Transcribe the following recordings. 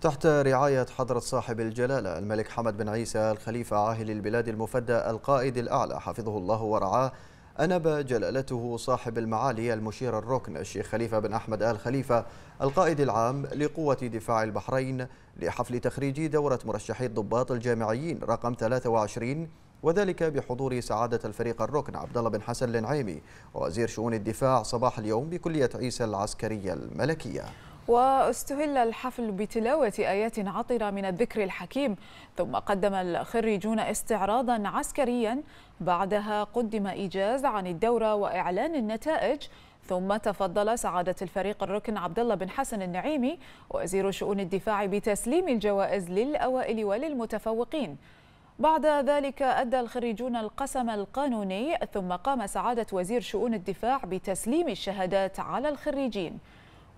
تحت رعاية حضرة صاحب الجلالة الملك حمد بن عيسى الخليفة عاهل البلاد المفدى القائد الأعلى حفظه الله ورعاه أنب جلالته صاحب المعالي المشير الركن الشيخ خليفة بن أحمد آل خليفة القائد العام لقوة دفاع البحرين لحفل تخريج دورة مرشحي الضباط الجامعيين رقم 23 وذلك بحضور سعادة الفريق الركن عبد الله بن حسن النعيمي وزير شؤون الدفاع صباح اليوم بكلية عيسى العسكرية الملكية واستهل الحفل بتلاوة آيات عطرة من الذكر الحكيم ثم قدم الخريجون استعراضا عسكريا بعدها قدم إيجاز عن الدورة وإعلان النتائج ثم تفضل سعادة الفريق الركن عبد الله بن حسن النعيمي وزير شؤون الدفاع بتسليم الجوائز للأوائل وللمتفوقين بعد ذلك أدى الخريجون القسم القانوني ثم قام سعادة وزير شؤون الدفاع بتسليم الشهادات على الخريجين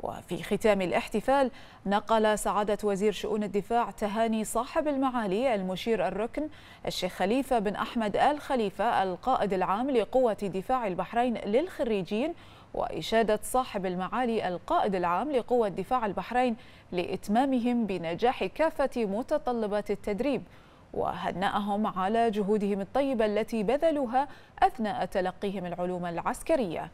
وفي ختام الاحتفال نقل سعادة وزير شؤون الدفاع تهاني صاحب المعالي المشير الركن الشيخ خليفة بن أحمد آل خليفة القائد العام لقوة دفاع البحرين للخريجين وإشادة صاحب المعالي القائد العام لقوة دفاع البحرين لإتمامهم بنجاح كافة متطلبات التدريب وهنأهم على جهودهم الطيبة التي بذلوها أثناء تلقيهم العلوم العسكرية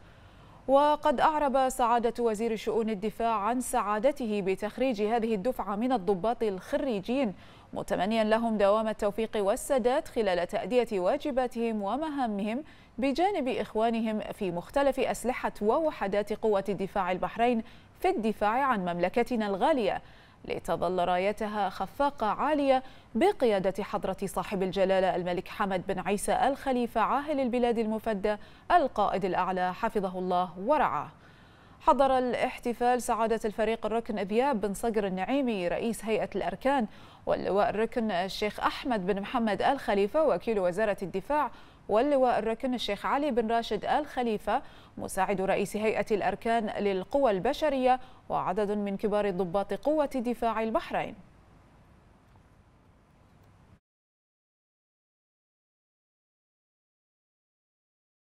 وقد أعرب سعادة وزير شؤون الدفاع عن سعادته بتخريج هذه الدفعة من الضباط الخريجين متمنيا لهم دوام التوفيق والسداد خلال تأدية واجباتهم ومهامهم بجانب إخوانهم في مختلف أسلحة ووحدات قوة الدفاع البحرين في الدفاع عن مملكتنا الغالية لتظل رايتها خفاقة عالية بقيادة حضرة صاحب الجلالة الملك حمد بن عيسى الخليفة عاهل البلاد المفدى القائد الأعلى حفظه الله ورعاه حضر الاحتفال سعادة الفريق الركن أبياب بن صقر النعيمي رئيس هيئة الأركان واللواء الركن الشيخ أحمد بن محمد آل خليفة وكيل وزارة الدفاع واللواء الركن الشيخ علي بن راشد آل خليفة مساعد رئيس هيئة الأركان للقوى البشرية وعدد من كبار ضباط قوة دفاع البحرين